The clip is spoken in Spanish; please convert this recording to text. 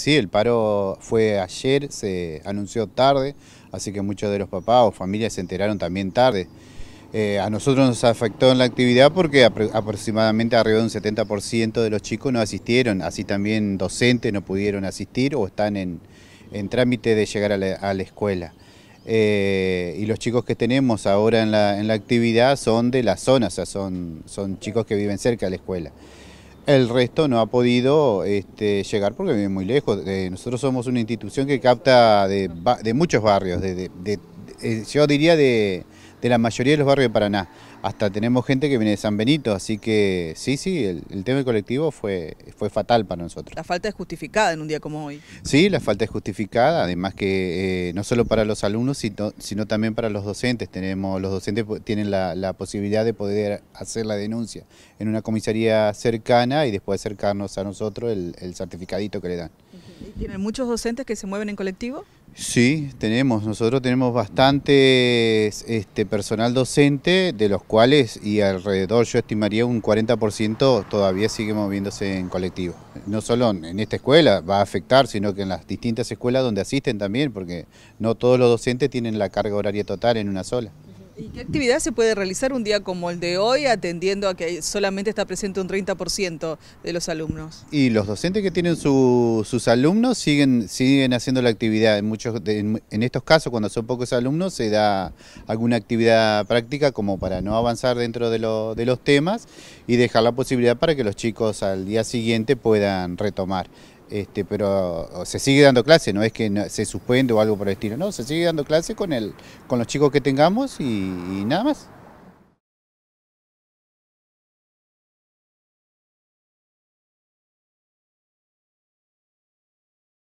Sí, el paro fue ayer, se anunció tarde, así que muchos de los papás o familias se enteraron también tarde. Eh, a nosotros nos afectó en la actividad porque aproximadamente alrededor de un 70% de los chicos no asistieron, así también docentes no pudieron asistir o están en, trámite de llegar a la, escuela. Eh, y los chicos que tenemos ahora en la, actividad son de la zona, o sea, son, son chicos que viven cerca de la escuela. El resto no ha podido este, llegar porque vive muy lejos. Eh, nosotros somos una institución que capta de, muchos barrios, de, de, eh, yo diría de de la mayoría de los barrios de Paraná. Hasta tenemos gente que viene de San Benito, así que sí, sí, el, tema del colectivo fue, fue fatal para nosotros. La falta es justificada en un día como hoy. Sí, la falta es justificada, además que eh, no solo para los alumnos, sino, también para los docentes. Tenemos, los docentes tienen la, posibilidad de poder hacer la denuncia en una comisaría cercana y después acercarnos a nosotros el, el certificadito que le dan. ¿Tienen muchos docentes que se mueven en colectivo? Sí, tenemos, nosotros tenemos bastante este, personal docente, de los cuales y alrededor yo estimaría un 40% todavía sigue moviéndose en colectivo. No solo en esta escuela va a afectar, sino que en las distintas escuelas donde asisten también, porque no todos los docentes tienen la carga horaria total en una sola. ¿Y qué actividad se puede realizar un día como el de hoy, atendiendo a que solamente está presente un 30% de los alumnos? Y los docentes que tienen sus alumnos siguen, siguen haciendo la actividad. En, muchos, estos casos, cuando son pocos alumnos, se da alguna actividad práctica como para no avanzar dentro de los temas y dejar la posibilidad para que los chicos al día siguiente puedan retomar este, pero se sigue dando clase, no es que se suspende o algo por el estilo, no, se sigue dando clase con, el, con los chicos que tengamos y nada más.